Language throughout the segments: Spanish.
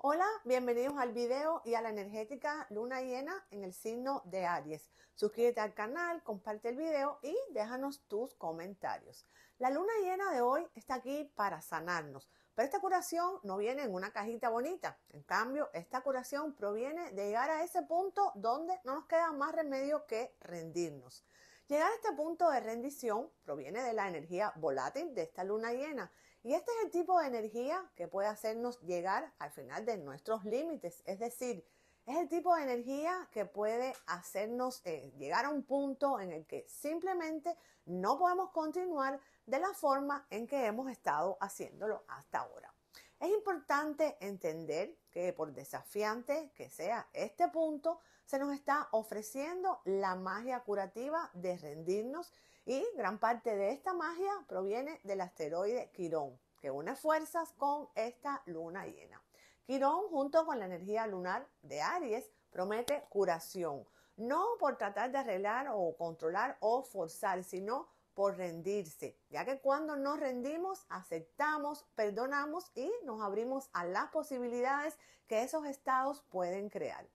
Hola, bienvenidos al video y a la energética luna llena en el signo de Aries. Suscríbete al canal, comparte el video y déjanos tus comentarios. La luna llena de hoy está aquí para sanarnos, pero esta curación no viene en una cajita bonita. En cambio, esta curación proviene de llegar a ese punto donde no nos queda más remedio que rendirnos. Llegar a este punto de rendición proviene de la energía volátil de esta luna llena y este es el tipo de energía que puede hacernos llegar al final de nuestros límites. Es decir, es el tipo de energía que puede hacernos eh, llegar a un punto en el que simplemente no podemos continuar de la forma en que hemos estado haciéndolo hasta ahora. Es importante entender que por desafiante que sea este punto, se nos está ofreciendo la magia curativa de rendirnos y gran parte de esta magia proviene del asteroide Quirón, que une fuerzas con esta luna llena. Quirón, junto con la energía lunar de Aries, promete curación, no por tratar de arreglar o controlar o forzar, sino por rendirse, ya que cuando nos rendimos, aceptamos, perdonamos y nos abrimos a las posibilidades que esos estados pueden crear.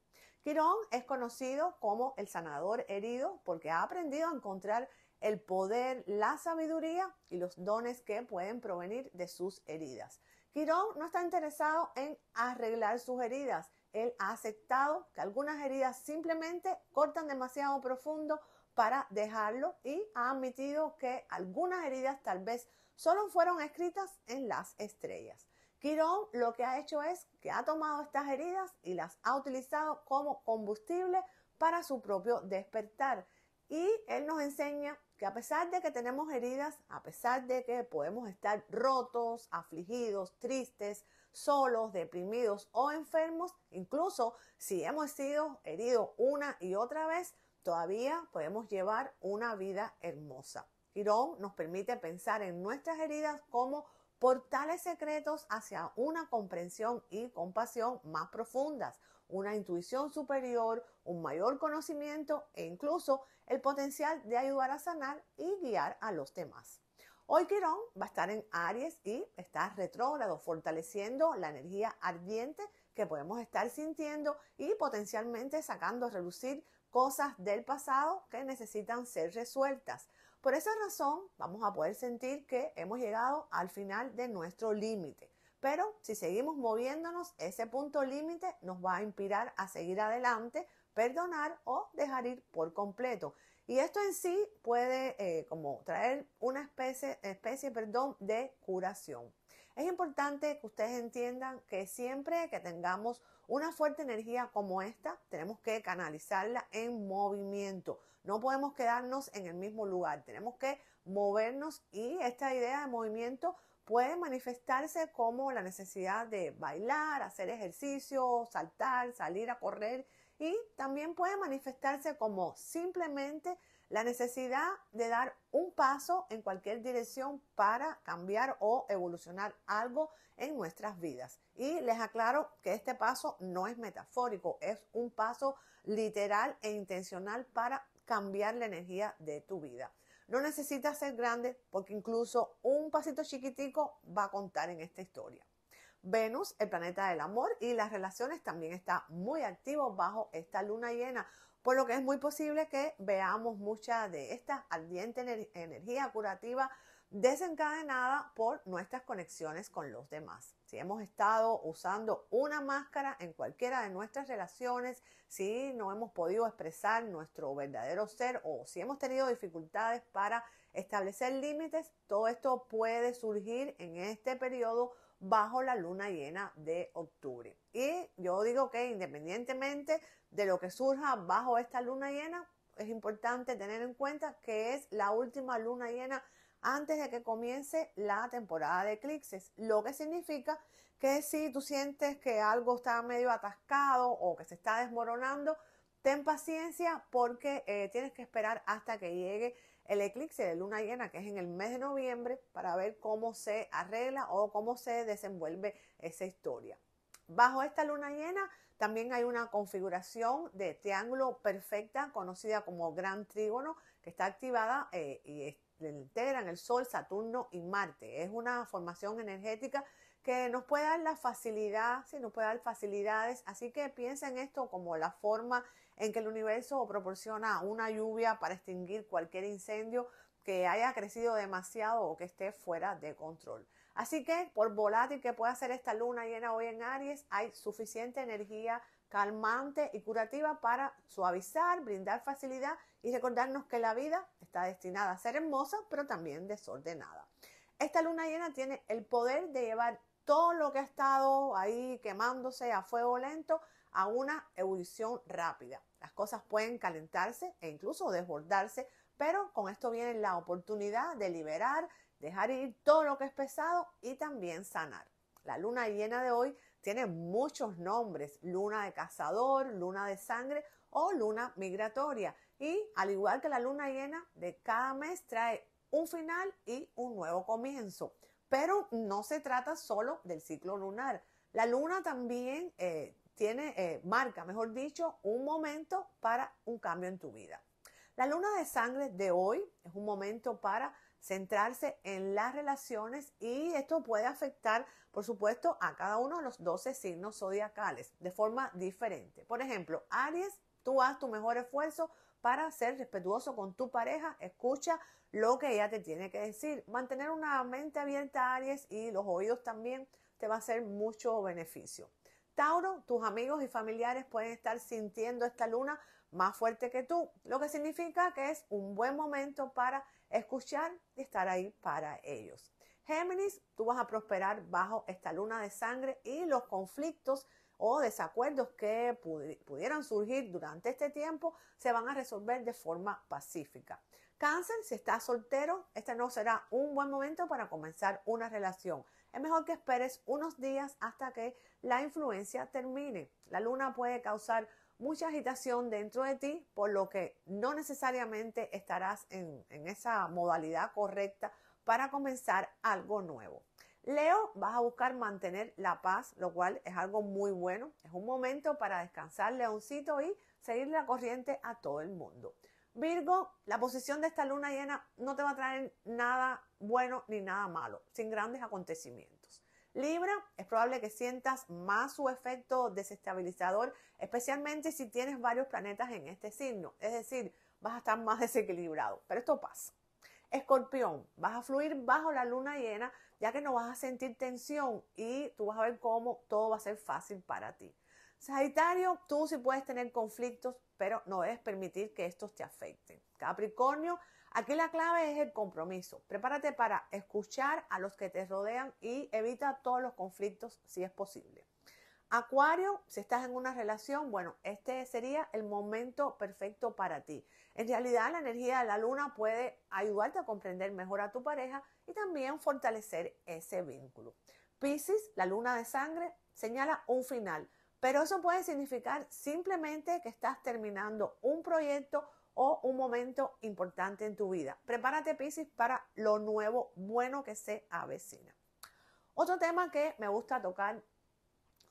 Quirón es conocido como el sanador herido porque ha aprendido a encontrar el poder, la sabiduría y los dones que pueden provenir de sus heridas. Quirón no está interesado en arreglar sus heridas. Él ha aceptado que algunas heridas simplemente cortan demasiado profundo para dejarlo y ha admitido que algunas heridas tal vez solo fueron escritas en las estrellas. Quirón lo que ha hecho es que ha tomado estas heridas y las ha utilizado como combustible para su propio despertar. Y él nos enseña a pesar de que tenemos heridas, a pesar de que podemos estar rotos, afligidos, tristes, solos, deprimidos o enfermos, incluso si hemos sido heridos una y otra vez, todavía podemos llevar una vida hermosa. Quirón nos permite pensar en nuestras heridas como portales secretos hacia una comprensión y compasión más profundas, una intuición superior, un mayor conocimiento e incluso el potencial de ayudar a sanar y guiar a los demás. Hoy Quirón va a estar en Aries y está retrógrado, fortaleciendo la energía ardiente que podemos estar sintiendo y potencialmente sacando a relucir cosas del pasado que necesitan ser resueltas. Por esa razón vamos a poder sentir que hemos llegado al final de nuestro límite pero si seguimos moviéndonos, ese punto límite nos va a inspirar a seguir adelante, perdonar o dejar ir por completo. Y esto en sí puede eh, como traer una especie, especie perdón, de curación. Es importante que ustedes entiendan que siempre que tengamos una fuerte energía como esta, tenemos que canalizarla en movimiento. No podemos quedarnos en el mismo lugar, tenemos que movernos y esta idea de movimiento puede manifestarse como la necesidad de bailar, hacer ejercicio, saltar, salir a correr y también puede manifestarse como simplemente la necesidad de dar un paso en cualquier dirección para cambiar o evolucionar algo en nuestras vidas. Y les aclaro que este paso no es metafórico, es un paso literal e intencional para cambiar la energía de tu vida. No necesita ser grande porque incluso un pasito chiquitico va a contar en esta historia. Venus, el planeta del amor y las relaciones también está muy activo bajo esta luna llena, por lo que es muy posible que veamos mucha de esta ardiente energía curativa desencadenada por nuestras conexiones con los demás. Si hemos estado usando una máscara en cualquiera de nuestras relaciones, si no hemos podido expresar nuestro verdadero ser o si hemos tenido dificultades para establecer límites, todo esto puede surgir en este periodo bajo la luna llena de octubre. Y yo digo que independientemente de lo que surja bajo esta luna llena, es importante tener en cuenta que es la última luna llena antes de que comience la temporada de eclipses, lo que significa que si tú sientes que algo está medio atascado o que se está desmoronando, ten paciencia porque eh, tienes que esperar hasta que llegue el eclipse de luna llena, que es en el mes de noviembre, para ver cómo se arregla o cómo se desenvuelve esa historia. Bajo esta luna llena también hay una configuración de triángulo perfecta conocida como gran trígono que está activada eh, y integran el Sol, Saturno y Marte. Es una formación energética que nos puede dar la facilidad, sí, nos puede dar facilidades. Así que piensa en esto como la forma en que el universo proporciona una lluvia para extinguir cualquier incendio que haya crecido demasiado o que esté fuera de control. Así que por volátil que pueda ser esta luna llena hoy en Aries, hay suficiente energía calmante y curativa para suavizar, brindar facilidad y recordarnos que la vida está destinada a ser hermosa, pero también desordenada. Esta luna llena tiene el poder de llevar todo lo que ha estado ahí quemándose a fuego lento a una ebullición rápida. Las cosas pueden calentarse e incluso desbordarse, pero con esto viene la oportunidad de liberar, dejar ir todo lo que es pesado y también sanar. La luna llena de hoy tiene muchos nombres, luna de cazador, luna de sangre o luna migratoria. Y al igual que la luna llena de cada mes trae un final y un nuevo comienzo. Pero no se trata solo del ciclo lunar. La luna también eh, tiene, eh, marca, mejor dicho, un momento para un cambio en tu vida. La luna de sangre de hoy es un momento para centrarse en las relaciones y esto puede afectar, por supuesto, a cada uno de los 12 signos zodiacales de forma diferente. Por ejemplo, Aries, tú haz tu mejor esfuerzo para ser respetuoso con tu pareja, escucha lo que ella te tiene que decir. Mantener una mente abierta Aries y los oídos también te va a hacer mucho beneficio. Tauro, tus amigos y familiares pueden estar sintiendo esta luna más fuerte que tú, lo que significa que es un buen momento para escuchar y estar ahí para ellos. Géminis, tú vas a prosperar bajo esta luna de sangre y los conflictos o desacuerdos que pudieran surgir durante este tiempo se van a resolver de forma pacífica. Cáncer, si estás soltero, este no será un buen momento para comenzar una relación. Es mejor que esperes unos días hasta que la influencia termine. La luna puede causar mucha agitación dentro de ti, por lo que no necesariamente estarás en, esa modalidad correcta para comenzar algo nuevo. Leo, vas a buscar mantener la paz, lo cual es algo muy bueno. Es un momento para descansar, leoncito, y seguir la corriente a todo el mundo. Virgo, la posición de esta luna llena no te va a traer nada bueno ni nada malo, sin grandes acontecimientos. Libra, es probable que sientas más su efecto desestabilizador, especialmente si tienes varios planetas en este signo. Es decir, vas a estar más desequilibrado, pero esto pasa. Escorpión, vas a fluir bajo la luna llena, ya que no vas a sentir tensión y tú vas a ver cómo todo va a ser fácil para ti. Sagitario, tú sí puedes tener conflictos, pero no debes permitir que estos te afecten. Capricornio, aquí la clave es el compromiso. Prepárate para escuchar a los que te rodean y evita todos los conflictos si es posible. Acuario, si estás en una relación, bueno, este sería el momento perfecto para ti. En realidad, la energía de la luna puede ayudarte a comprender mejor a tu pareja y también fortalecer ese vínculo. Piscis, la luna de sangre, señala un final pero eso puede significar simplemente que estás terminando un proyecto o un momento importante en tu vida. Prepárate, Pisces, para lo nuevo, bueno que se avecina. Otro tema que me gusta tocar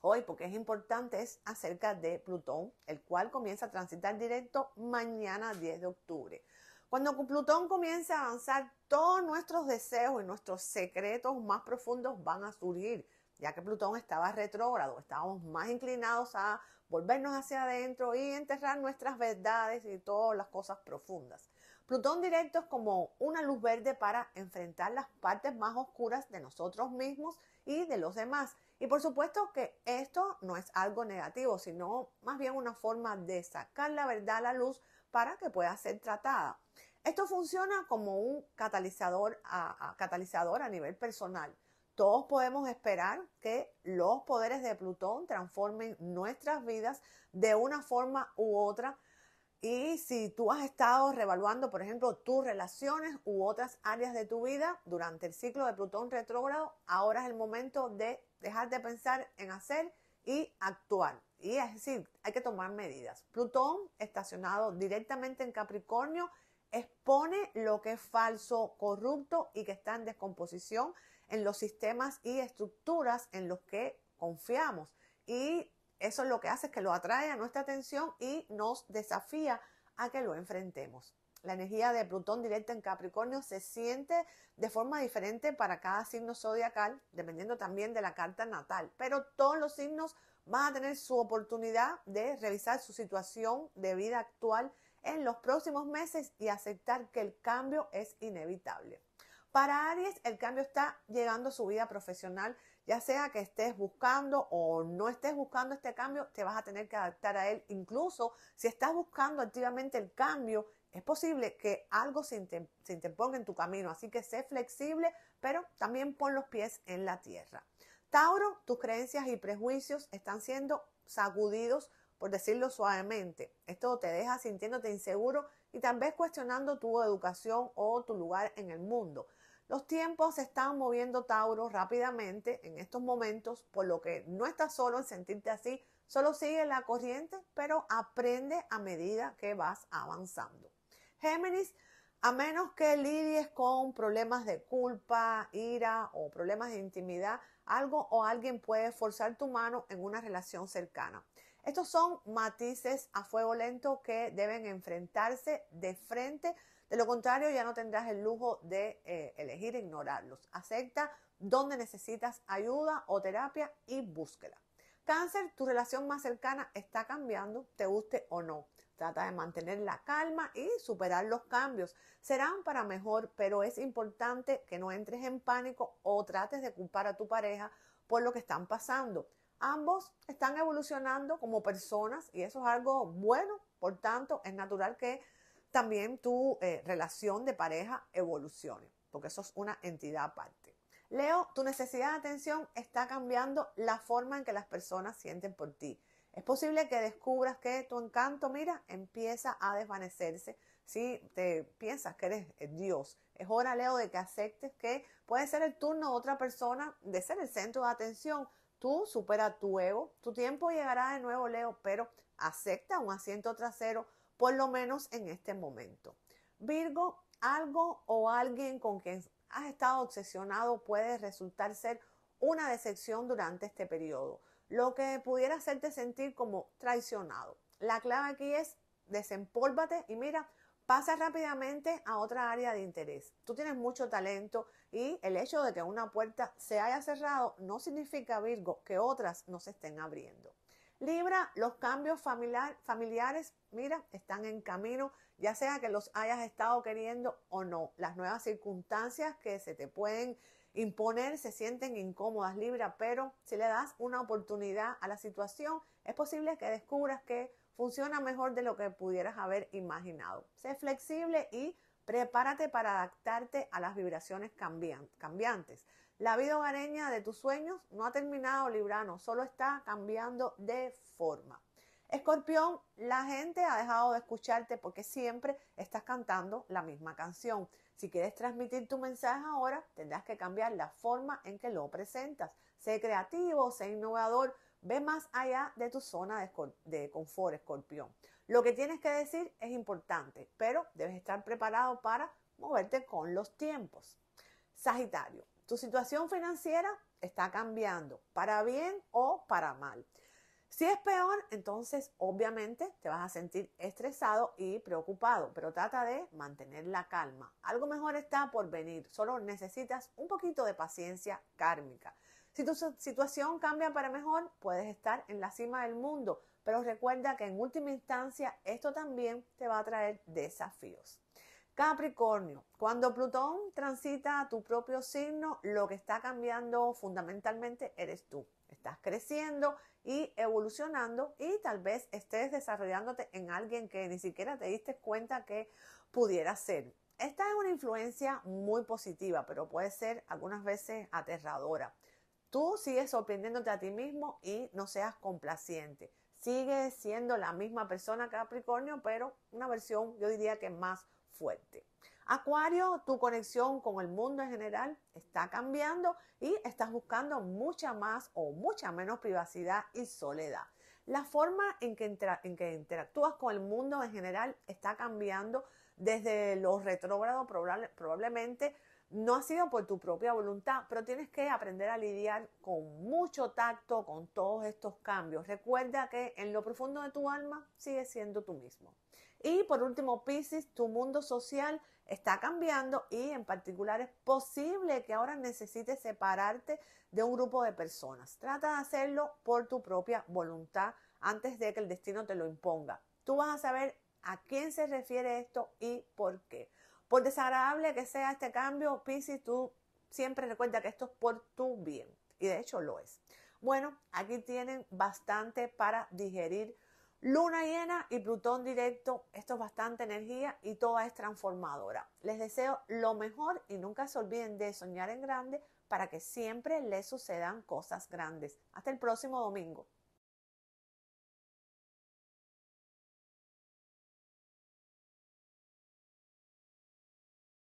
hoy, porque es importante, es acerca de Plutón, el cual comienza a transitar directo mañana 10 de octubre. Cuando Plutón comience a avanzar, todos nuestros deseos y nuestros secretos más profundos van a surgir ya que Plutón estaba retrógrado, estábamos más inclinados a volvernos hacia adentro y enterrar nuestras verdades y todas las cosas profundas. Plutón directo es como una luz verde para enfrentar las partes más oscuras de nosotros mismos y de los demás. Y por supuesto que esto no es algo negativo, sino más bien una forma de sacar la verdad a la luz para que pueda ser tratada. Esto funciona como un catalizador a, catalizador a nivel personal. Todos podemos esperar que los poderes de Plutón transformen nuestras vidas de una forma u otra. Y si tú has estado revaluando, por ejemplo, tus relaciones u otras áreas de tu vida durante el ciclo de Plutón retrógrado, ahora es el momento de dejar de pensar en hacer y actuar. Y es decir, hay que tomar medidas. Plutón, estacionado directamente en Capricornio, expone lo que es falso, corrupto y que está en descomposición en los sistemas y estructuras en los que confiamos. Y eso es lo que hace es que lo atrae a nuestra atención y nos desafía a que lo enfrentemos. La energía de Plutón directa en Capricornio se siente de forma diferente para cada signo zodiacal, dependiendo también de la carta natal. Pero todos los signos van a tener su oportunidad de revisar su situación de vida actual en los próximos meses y aceptar que el cambio es inevitable. Para Aries, el cambio está llegando a su vida profesional, ya sea que estés buscando o no estés buscando este cambio, te vas a tener que adaptar a él. Incluso si estás buscando activamente el cambio, es posible que algo se, interponga en tu camino, así que sé flexible, pero también pon los pies en la tierra. Tauro, tus creencias y prejuicios están siendo sacudidos, por decirlo suavemente. Esto te deja sintiéndote inseguro y tal vez cuestionando tu educación o tu lugar en el mundo. Los tiempos se están moviendo, Tauro, rápidamente en estos momentos, por lo que no estás solo en sentirte así, solo sigue la corriente, pero aprende a medida que vas avanzando. Géminis, a menos que lidies con problemas de culpa, ira o problemas de intimidad, algo o alguien puede forzar tu mano en una relación cercana. Estos son matices a fuego lento que deben enfrentarse de frente de lo contrario, ya no tendrás el lujo de eh, elegir ignorarlos. Acepta donde necesitas ayuda o terapia y búsquela. Cáncer, tu relación más cercana está cambiando, te guste o no. Trata de mantener la calma y superar los cambios. Serán para mejor, pero es importante que no entres en pánico o trates de culpar a tu pareja por lo que están pasando. Ambos están evolucionando como personas y eso es algo bueno, por tanto es natural que también tu eh, relación de pareja evolucione, porque eso es una entidad aparte. Leo, tu necesidad de atención está cambiando la forma en que las personas sienten por ti. Es posible que descubras que tu encanto, mira, empieza a desvanecerse si te piensas que eres eh, Dios. Es hora, Leo, de que aceptes que puede ser el turno de otra persona de ser el centro de atención. Tú supera tu ego, tu tiempo llegará de nuevo, Leo, pero acepta un asiento trasero por lo menos en este momento. Virgo, algo o alguien con quien has estado obsesionado puede resultar ser una decepción durante este periodo, lo que pudiera hacerte sentir como traicionado. La clave aquí es desempólvate y mira, pasa rápidamente a otra área de interés. Tú tienes mucho talento y el hecho de que una puerta se haya cerrado no significa, Virgo, que otras no se estén abriendo. Libra, los cambios familiares, mira, están en camino, ya sea que los hayas estado queriendo o no. Las nuevas circunstancias que se te pueden imponer se sienten incómodas, Libra, pero si le das una oportunidad a la situación, es posible que descubras que funciona mejor de lo que pudieras haber imaginado. Sé flexible y prepárate para adaptarte a las vibraciones cambiantes. La vida hogareña de tus sueños no ha terminado, Librano, solo está cambiando de forma. Escorpión, la gente ha dejado de escucharte porque siempre estás cantando la misma canción. Si quieres transmitir tu mensaje ahora, tendrás que cambiar la forma en que lo presentas. Sé creativo, sé innovador, ve más allá de tu zona de, de confort, escorpión. Lo que tienes que decir es importante, pero debes estar preparado para moverte con los tiempos. Sagitario, tu situación financiera está cambiando, para bien o para mal. Si es peor, entonces obviamente te vas a sentir estresado y preocupado, pero trata de mantener la calma. Algo mejor está por venir, solo necesitas un poquito de paciencia kármica. Si tu situación cambia para mejor, puedes estar en la cima del mundo, pero recuerda que en última instancia esto también te va a traer desafíos. Capricornio, cuando Plutón transita a tu propio signo, lo que está cambiando fundamentalmente eres tú. Estás creciendo y evolucionando y tal vez estés desarrollándote en alguien que ni siquiera te diste cuenta que pudiera ser. Esta es una influencia muy positiva, pero puede ser algunas veces aterradora. Tú sigues sorprendiéndote a ti mismo y no seas complaciente. Sigue siendo la misma persona Capricornio, pero una versión yo diría que más fuerte. Acuario, tu conexión con el mundo en general está cambiando y estás buscando mucha más o mucha menos privacidad y soledad. La forma en que, interactúas con el mundo en general está cambiando desde los retrógrados probablemente. No ha sido por tu propia voluntad, pero tienes que aprender a lidiar con mucho tacto con todos estos cambios. Recuerda que en lo profundo de tu alma sigues siendo tú mismo. Y por último, Pisces, tu mundo social está cambiando y en particular es posible que ahora necesites separarte de un grupo de personas. Trata de hacerlo por tu propia voluntad antes de que el destino te lo imponga. Tú vas a saber a quién se refiere esto y por qué. Por desagradable que sea este cambio, Pisces, tú siempre recuerda que esto es por tu bien. Y de hecho lo es. Bueno, aquí tienen bastante para digerir Luna llena y Plutón directo, esto es bastante energía y toda es transformadora. Les deseo lo mejor y nunca se olviden de soñar en grande para que siempre les sucedan cosas grandes. Hasta el próximo domingo.